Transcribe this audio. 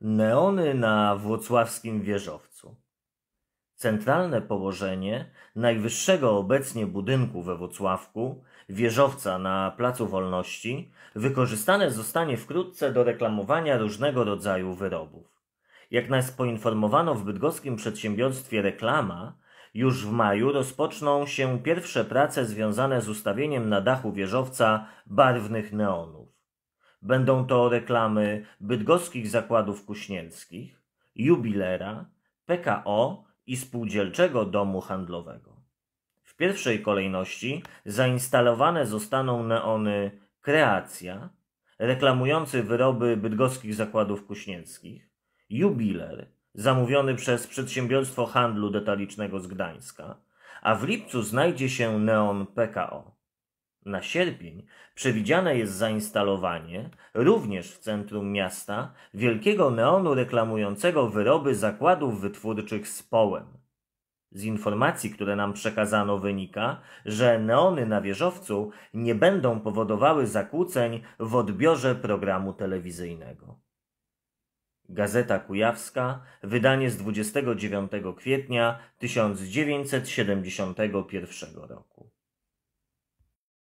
neony na włocławskim wieżowcu. Centralne położenie najwyższego obecnie budynku we Włocławku, wieżowca na Placu Wolności, wykorzystane zostanie wkrótce do reklamowania różnego rodzaju wyrobów. Jak nas poinformowano w bydgoskim przedsiębiorstwie Reklama, już w maju rozpoczną się pierwsze prace związane z ustawieniem na dachu wieżowca barwnych neonów. Będą to reklamy bydgoskich zakładów kuśnięckich, jubilera, PKO i spółdzielczego domu handlowego. W pierwszej kolejności zainstalowane zostaną neony Kreacja, reklamujący wyroby bydgoskich zakładów kuśnięckich, jubiler, zamówiony przez przedsiębiorstwo handlu detalicznego z Gdańska, a w lipcu znajdzie się neon PKO na sierpień przewidziane jest zainstalowanie również w centrum miasta wielkiego neonu reklamującego wyroby zakładów wytwórczych z połem. Z informacji, które nam przekazano, wynika, że neony na wieżowcu nie będą powodowały zakłóceń w odbiorze programu telewizyjnego. Gazeta Kujawska, wydanie z 29 kwietnia 1971 roku.